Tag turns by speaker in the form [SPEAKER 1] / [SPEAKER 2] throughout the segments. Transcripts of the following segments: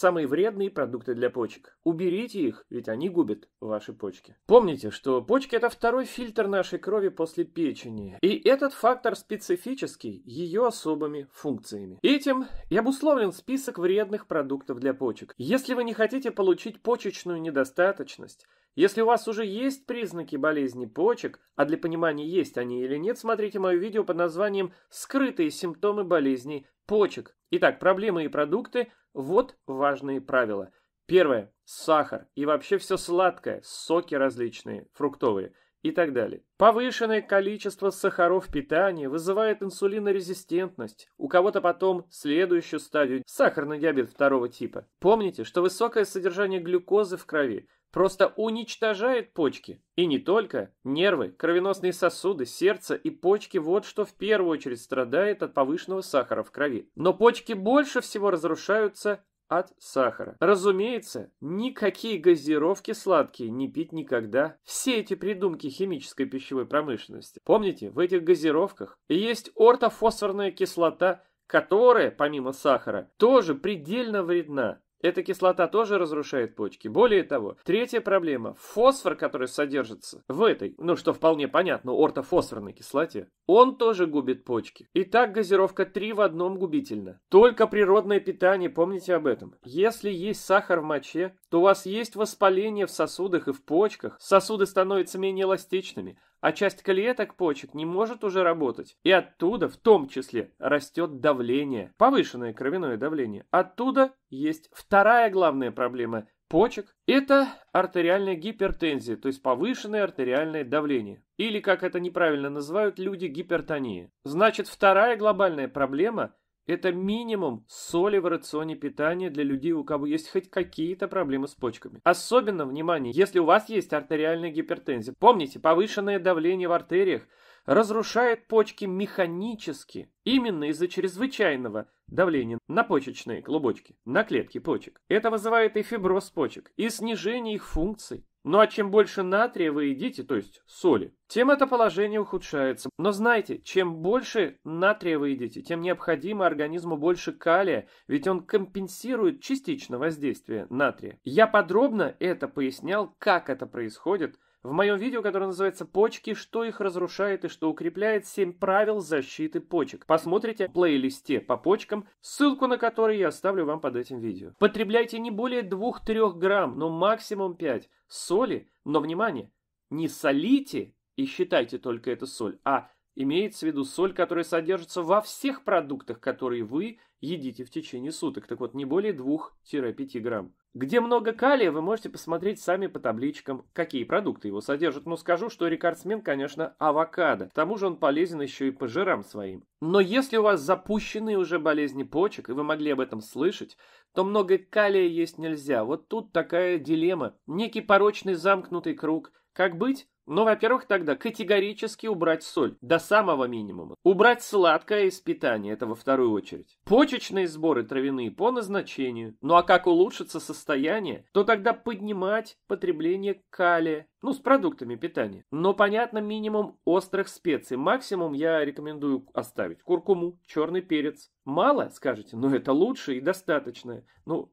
[SPEAKER 1] Самые вредные продукты для почек. Уберите их, ведь они губят ваши почки. Помните, что почки это второй фильтр нашей крови после печени. И этот фактор специфический ее особыми функциями. Этим и обусловлен список вредных продуктов для почек. Если вы не хотите получить почечную недостаточность, если у вас уже есть признаки болезни почек, а для понимания есть они или нет, смотрите мое видео под названием «Скрытые симптомы болезни почек». Итак, проблемы и продукты – вот важные правила. Первое. Сахар и вообще все сладкое, соки различные, фруктовые – и так далее. Повышенное количество сахаров питания вызывает инсулинорезистентность, у кого-то потом следующую стадию сахарный диабет второго типа. Помните, что высокое содержание глюкозы в крови просто уничтожает почки. И не только. Нервы, кровеносные сосуды, сердце и почки – вот что в первую очередь страдает от повышенного сахара в крови. Но почки больше всего разрушаются от сахара. Разумеется, никакие газировки сладкие не пить никогда. Все эти придумки химической пищевой промышленности. Помните, в этих газировках есть ортофосфорная кислота, которая, помимо сахара, тоже предельно вредна. Эта кислота тоже разрушает почки. Более того, третья проблема – фосфор, который содержится в этой, ну что вполне понятно, ортофосфорной кислоте, он тоже губит почки. Итак, газировка 3 в одном губительна. Только природное питание, помните об этом. Если есть сахар в моче, то у вас есть воспаление в сосудах и в почках, сосуды становятся менее эластичными, а часть клеток почек не может уже работать. И оттуда, в том числе, растет давление, повышенное кровяное давление. Оттуда есть вторая главная проблема почек – это артериальная гипертензия, то есть повышенное артериальное давление. Или, как это неправильно называют люди, гипертония. Значит, вторая глобальная проблема это минимум соли в рационе питания для людей, у кого есть хоть какие-то проблемы с почками. Особенно, внимание, если у вас есть артериальная гипертензия. Помните, повышенное давление в артериях разрушает почки механически, именно из-за чрезвычайного давление на почечные клубочки, на клетки почек. Это вызывает и фиброз почек, и снижение их функций. Ну а чем больше натрия вы едите, то есть соли, тем это положение ухудшается. Но знаете, чем больше натрия вы едите, тем необходимо организму больше калия, ведь он компенсирует частично воздействие натрия. Я подробно это пояснял, как это происходит – в моем видео, которое называется «Почки. Что их разрушает и что укрепляет? 7 правил защиты почек». Посмотрите в плейлисте по почкам, ссылку на который я оставлю вам под этим видео. Потребляйте не более 2-3 грамм, но максимум 5 соли, но, внимание, не солите и считайте только это соль, а Имеется в виду соль, которая содержится во всех продуктах, которые вы едите в течение суток. Так вот, не более 2-5 грамм. Где много калия, вы можете посмотреть сами по табличкам, какие продукты его содержат. Но скажу, что рекордсмен, конечно, авокадо. К тому же он полезен еще и по жирам своим. Но если у вас запущенные уже болезни почек, и вы могли об этом слышать, то много калия есть нельзя. Вот тут такая дилемма. Некий порочный замкнутый круг. Как быть? Ну, во-первых, тогда категорически убрать соль до самого минимума. Убрать сладкое из питания, это во вторую очередь. Почечные сборы травяные по назначению. Ну а как улучшится состояние, то тогда поднимать потребление калия. Ну, с продуктами питания. Но, понятно, минимум острых специй. Максимум я рекомендую оставить куркуму, черный перец. Мало, скажете, но это лучше и достаточное. Ну,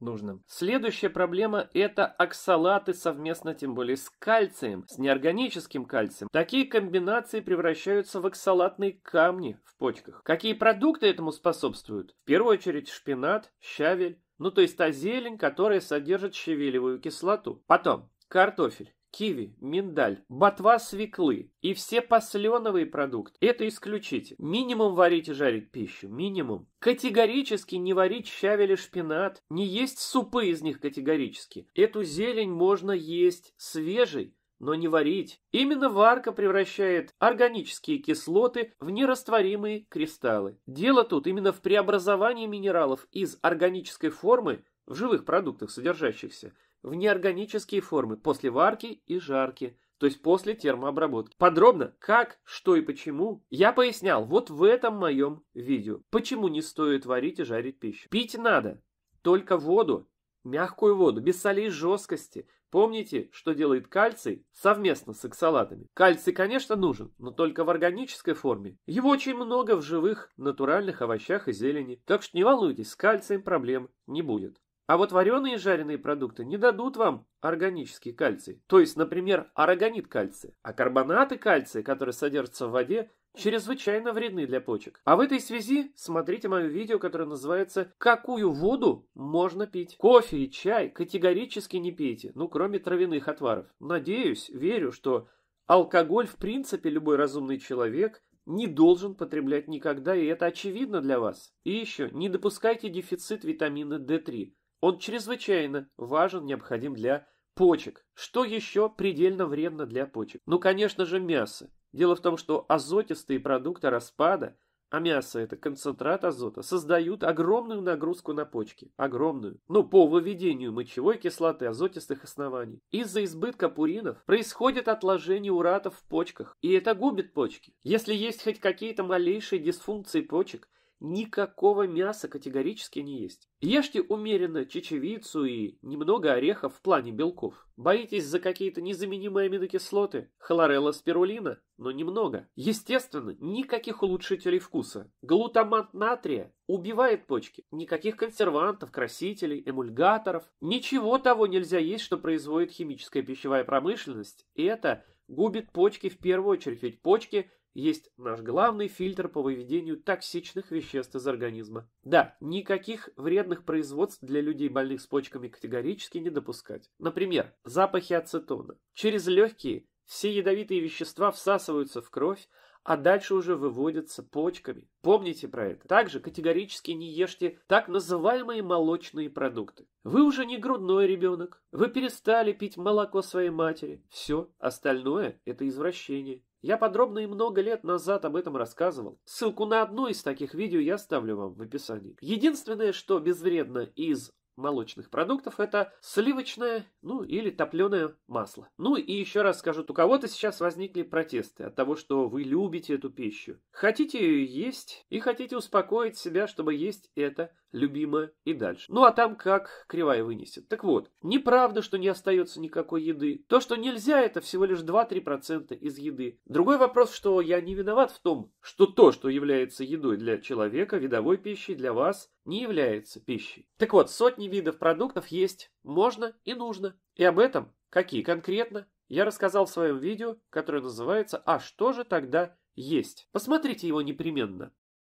[SPEAKER 1] нужным. Следующая проблема – это оксалаты совместно, тем более с кальцием, с неорганическим кальцием. Такие комбинации превращаются в оксалатные камни в почках. Какие продукты этому способствуют? В первую очередь шпинат, щавель, ну то есть та зелень, которая содержит щавелевую кислоту. Потом картофель киви, миндаль, ботва свеклы и все посленовые продукты. Это исключите. Минимум варить и жарить пищу, минимум. Категорически не варить щавель и шпинат, не есть супы из них категорически. Эту зелень можно есть свежей, но не варить. Именно варка превращает органические кислоты в нерастворимые кристаллы. Дело тут именно в преобразовании минералов из органической формы в живых продуктах содержащихся – в неорганические формы после варки и жарки, то есть после термообработки. Подробно, как, что и почему, я пояснял вот в этом моем видео, почему не стоит варить и жарить пищу. Пить надо только воду, мягкую воду, без солей жесткости. Помните, что делает кальций совместно с оксалатами? Кальций, конечно, нужен, но только в органической форме. Его очень много в живых, натуральных овощах и зелени. Так что не волнуйтесь, с кальцием проблем не будет. А вот вареные и жареные продукты не дадут вам органический кальций, то есть, например, арагонит кальция. А карбонаты кальция, которые содержатся в воде, чрезвычайно вредны для почек. А в этой связи смотрите мое видео, которое называется «Какую воду можно пить?». Кофе и чай категорически не пейте, ну кроме травяных отваров. Надеюсь, верю, что алкоголь в принципе любой разумный человек не должен потреблять никогда, и это очевидно для вас. И еще, не допускайте дефицит витамина D3. Он чрезвычайно важен, необходим для почек. Что еще предельно вредно для почек? Ну, конечно же, мясо. Дело в том, что азотистые продукты распада, а мясо это концентрат азота, создают огромную нагрузку на почки. Огромную. Ну, по выведению мочевой кислоты азотистых оснований. Из-за избытка пуринов происходит отложение уратов в почках, и это губит почки. Если есть хоть какие-то малейшие дисфункции почек – никакого мяса категорически не есть. Ешьте умеренно чечевицу и немного орехов в плане белков. Боитесь за какие-то незаменимые аминокислоты? Хлорелла спирулина? Но немного. Естественно, никаких улучшителей вкуса. Глутамат натрия убивает почки. Никаких консервантов, красителей, эмульгаторов. Ничего того нельзя есть, что производит химическая пищевая промышленность. И это губит почки в первую очередь, ведь почки – есть наш главный фильтр по выведению токсичных веществ из организма. Да, никаких вредных производств для людей больных с почками категорически не допускать. Например, запахи ацетона. Через легкие все ядовитые вещества всасываются в кровь, а дальше уже выводятся почками. Помните про это. Также категорически не ешьте так называемые молочные продукты. Вы уже не грудной ребенок, вы перестали пить молоко своей матери. Все остальное – это извращение. Я подробно и много лет назад об этом рассказывал. Ссылку на одно из таких видео я оставлю вам в описании. Единственное, что безвредно из молочных продуктов – это сливочное, ну или топленое масло. Ну и еще раз скажут у кого-то сейчас возникли протесты от того, что вы любите эту пищу. Хотите ее есть и хотите успокоить себя, чтобы есть это любимое и дальше. Ну а там как кривая вынесет. Так вот, неправда, что не остается никакой еды. То, что нельзя, это всего лишь 2-3% из еды. Другой вопрос, что я не виноват в том, что то, что является едой для человека, видовой пищей для вас, не является пищей. Так вот, сотни видов продуктов есть можно и нужно. И об этом, какие конкретно, я рассказал в своем видео, которое называется «А что же тогда есть?». Посмотрите его непременно.